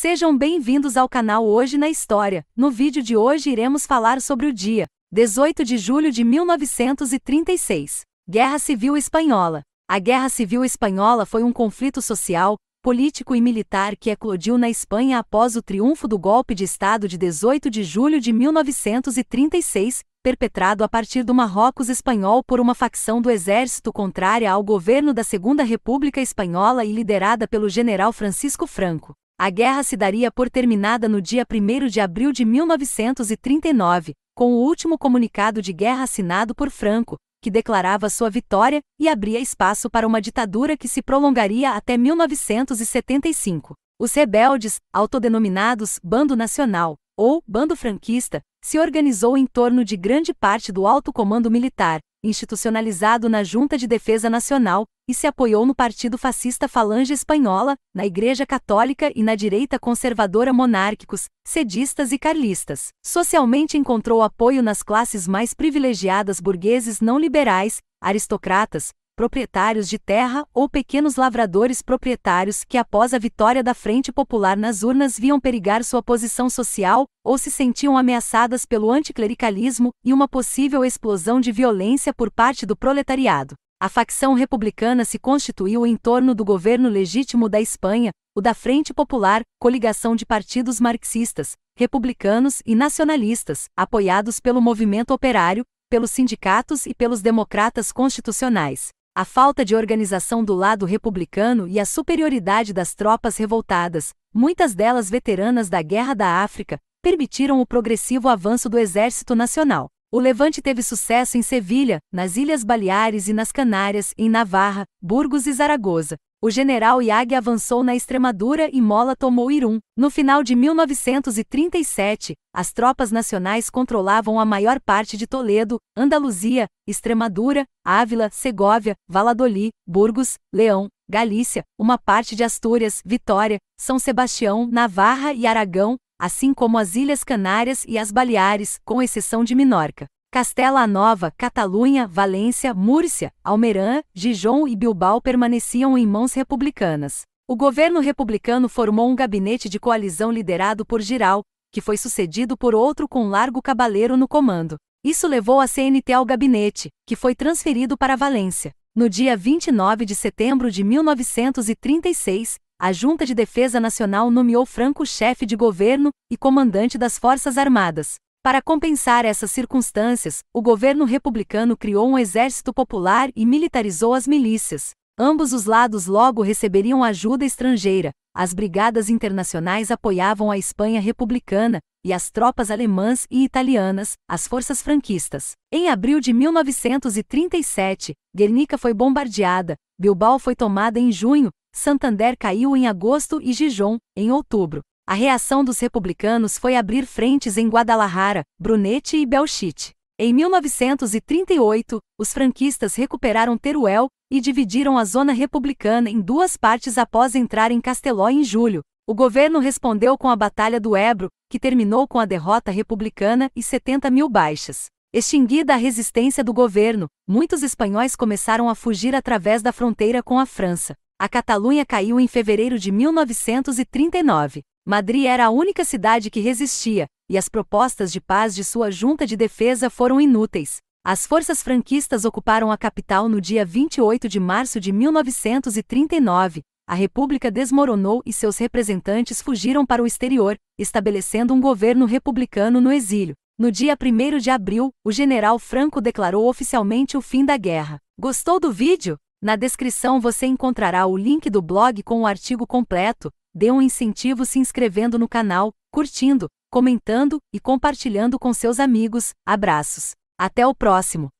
Sejam bem-vindos ao canal Hoje na História. No vídeo de hoje iremos falar sobre o dia 18 de julho de 1936, Guerra Civil Espanhola. A Guerra Civil Espanhola foi um conflito social, político e militar que eclodiu na Espanha após o triunfo do golpe de Estado de 18 de julho de 1936, perpetrado a partir do Marrocos espanhol por uma facção do exército contrária ao governo da Segunda República Espanhola e liderada pelo general Francisco Franco. A guerra se daria por terminada no dia 1 de abril de 1939, com o último comunicado de guerra assinado por Franco, que declarava sua vitória e abria espaço para uma ditadura que se prolongaria até 1975. Os rebeldes, autodenominados Bando Nacional ou Bando Franquista, se organizou em torno de grande parte do alto comando militar, institucionalizado na Junta de Defesa Nacional, e se apoiou no Partido Fascista Falange Espanhola, na Igreja Católica e na direita conservadora monárquicos, sedistas e carlistas. Socialmente encontrou apoio nas classes mais privilegiadas burgueses não liberais, aristocratas, proprietários de terra ou pequenos lavradores proprietários que, após a vitória da Frente Popular nas urnas, viam perigar sua posição social ou se sentiam ameaçadas pelo anticlericalismo e uma possível explosão de violência por parte do proletariado. A facção republicana se constituiu em torno do governo legítimo da Espanha, o da Frente Popular, coligação de partidos marxistas, republicanos e nacionalistas, apoiados pelo movimento operário, pelos sindicatos e pelos democratas constitucionais a falta de organização do lado republicano e a superioridade das tropas revoltadas, muitas delas veteranas da Guerra da África, permitiram o progressivo avanço do Exército Nacional. O Levante teve sucesso em Sevilha, nas Ilhas Baleares e nas Canárias, em Navarra, Burgos e Zaragoza. O general Iag avançou na Extremadura e Mola tomou Irum. No final de 1937, as tropas nacionais controlavam a maior parte de Toledo, Andaluzia, Extremadura, Ávila, Segóvia, Valladolid, Burgos, Leão, Galícia, uma parte de Astúrias, Vitória, São Sebastião, Navarra e Aragão, assim como as Ilhas Canárias e as Baleares, com exceção de Minorca. Castela Nova, Catalunha, Valência, Múrcia, Almerã, Gijón e Bilbao permaneciam em mãos republicanas. O governo republicano formou um gabinete de coalizão liderado por Giral, que foi sucedido por outro com Largo Cabaleiro no comando. Isso levou a CNT ao gabinete, que foi transferido para Valência. No dia 29 de setembro de 1936, a Junta de Defesa Nacional nomeou Franco chefe de governo e comandante das Forças Armadas. Para compensar essas circunstâncias, o governo republicano criou um exército popular e militarizou as milícias. Ambos os lados logo receberiam ajuda estrangeira, as brigadas internacionais apoiavam a Espanha republicana, e as tropas alemãs e italianas, as forças franquistas. Em abril de 1937, Guernica foi bombardeada, Bilbao foi tomada em junho, Santander caiu em agosto e Gijón, em outubro. A reação dos republicanos foi abrir frentes em Guadalajara, Brunete e Belchite. Em 1938, os franquistas recuperaram Teruel e dividiram a zona republicana em duas partes após entrar em Casteló em julho. O governo respondeu com a Batalha do Ebro, que terminou com a derrota republicana e 70 mil baixas. Extinguida a resistência do governo, muitos espanhóis começaram a fugir através da fronteira com a França. A Catalunha caiu em fevereiro de 1939. Madrid era a única cidade que resistia, e as propostas de paz de sua junta de defesa foram inúteis. As forças franquistas ocuparam a capital no dia 28 de março de 1939. A República desmoronou e seus representantes fugiram para o exterior, estabelecendo um governo republicano no exílio. No dia 1 de abril, o general Franco declarou oficialmente o fim da guerra. Gostou do vídeo? Na descrição você encontrará o link do blog com o artigo completo. Dê um incentivo se inscrevendo no canal, curtindo, comentando e compartilhando com seus amigos. Abraços. Até o próximo!